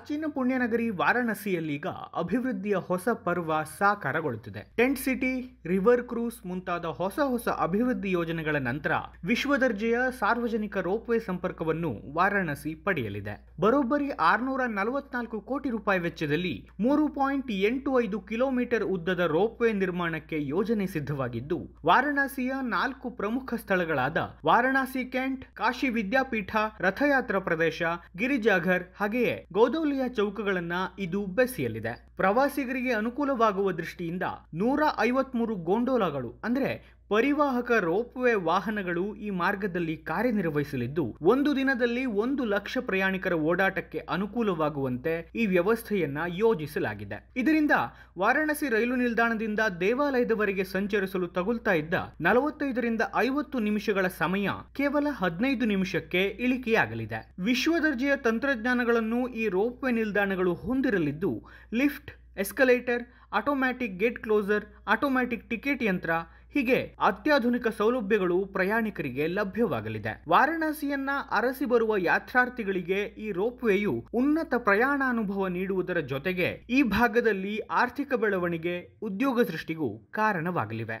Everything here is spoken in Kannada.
ಪ್ರಾಚೀನ ಪುಣ್ಯನಗರಿ ಈಗ ಅಭಿವೃದ್ಧಿಯ ಹೊಸ ಪರ್ವ ಸಾಕಾರಗೊಳ್ಳುತ್ತಿದೆ ಟೆಂಟ್ ಸಿಟಿ ರಿವರ್ ಕ್ರೂಸ್ ಮುಂತಾದ ಹೊಸ ಹೊಸ ಅಭಿವೃದ್ಧಿ ಯೋಜನೆಗಳ ನಂತರ ವಿಶ್ವ ದರ್ಜೆಯ ಸಾರ್ವಜನಿಕ ವೇ ಸಂಪರ್ಕವನ್ನು ವಾರಾಣಸಿ ಪಡೆಯಲಿದೆ ಬರೋಬ್ಬರಿ ಆರ್ನೂರ ನಲವತ್ನಾಲ್ಕು ಕೋಟಿ ರೂಪಾಯಿ ವೆಚ್ಚದಲ್ಲಿ ಮೂರು ಪಾಯಿಂಟ್ ಎಂಟು ಐದು ಕಿಲೋಮೀಟರ್ ಉದ್ದದ ರೋಪ್ವೇ ನಿರ್ಮಾಣಕ್ಕೆ ಯೋಜನೆ ಸಿದ್ಧವಾಗಿದ್ದು ವಾರಾಣಸಿಯ ನಾಲ್ಕು ಪ್ರಮುಖ ಸ್ಥಳಗಳಾದ ವಾರಾಣಸಿ ಕ್ಯಾಂಟ್ ಕಾಶಿ ವಿದ್ಯಾಪೀಠ ರಥಯಾತ್ರಾ ಪ್ರದೇಶ ಗಿರಿಜಾಘರ್ ಹಾಗೆಯೇ ಗೌದೌಲ್ ಹುಬ್ಬಳ್ಳಿಯ ಚೌಕಗಳನ್ನು ಇದು ಬೆಸೆಯಲಿದೆ ಪ್ರವಾಸಿಗರಿಗೆ ಅನುಕೂಲವಾಗುವ ದೃಷ್ಟಿಯಿಂದ ನೂರ ಐವತ್ಮೂರು ಗೋಂಡೋಲಾಗಳು ಅಂದರೆ ಪರಿವಾಹಕ ರೋಪ್ವೇ ವಾಹನಗಳು ಈ ಮಾರ್ಗದಲ್ಲಿ ಕಾರ್ಯನಿರ್ವಹಿಸಲಿದ್ದು ಒಂದು ದಿನದಲ್ಲಿ ಒಂದು ಲಕ್ಷ ಪ್ರಯಾಣಿಕರ ಓಡಾಟಕ್ಕೆ ಅನುಕೂಲವಾಗುವಂತೆ ಈ ವ್ಯವಸ್ಥೆಯನ್ನ ಯೋಜಿಸಲಾಗಿದೆ ಇದರಿಂದ ವಾರಾಣಸಿ ರೈಲು ನಿಲ್ದಾಣದಿಂದ ದೇವಾಲಯದವರೆಗೆ ಸಂಚರಿಸಲು ತಗುಲ್ತಾ ಇದ್ದ ನಲವತ್ತೈದರಿಂದ ಐವತ್ತು ನಿಮಿಷಗಳ ಸಮಯ ಕೇವಲ ಹದಿನೈದು ನಿಮಿಷಕ್ಕೆ ಇಳಿಕೆಯಾಗಲಿದೆ ವಿಶ್ವ ದರ್ಜೆಯ ತಂತ್ರಜ್ಞಾನಗಳನ್ನು ಈ ರೋಪ್ವೇ ನಿಲ್ದಾಣಗಳು ಹೊಂದಿರಲಿದ್ದು lift escalator automatic gate closer automatic ticket ಯಂತ್ರ ಹೀಗೆ ಅತ್ಯಾಧುನಿಕ ಸೌಲಭ್ಯಗಳು ಪ್ರಯಾಣಿಕರಿಗೆ ಲಭ್ಯವಾಗಲಿದೆ ವಾರಣಾಸಿಯನ್ನ ಅರಸಿ ಬರುವ ಯಾತ್ರಾರ್ಥಿಗಳಿಗೆ ಈ ರೋಪ್ ವೇಯು ಉನ್ನತ ಪ್ರಯಾಣಾನುಭವ ನೀಡುವುದರ ಜೊತೆಗೆ ಈ ಭಾಗದಲ್ಲಿ ಆರ್ಥಿಕ ಬೆಳವಣಿಗೆ ಉದ್ಯೋಗ ಸೃಷ್ಟಿಗೂ ಕಾರಣವಾಗಲಿವೆ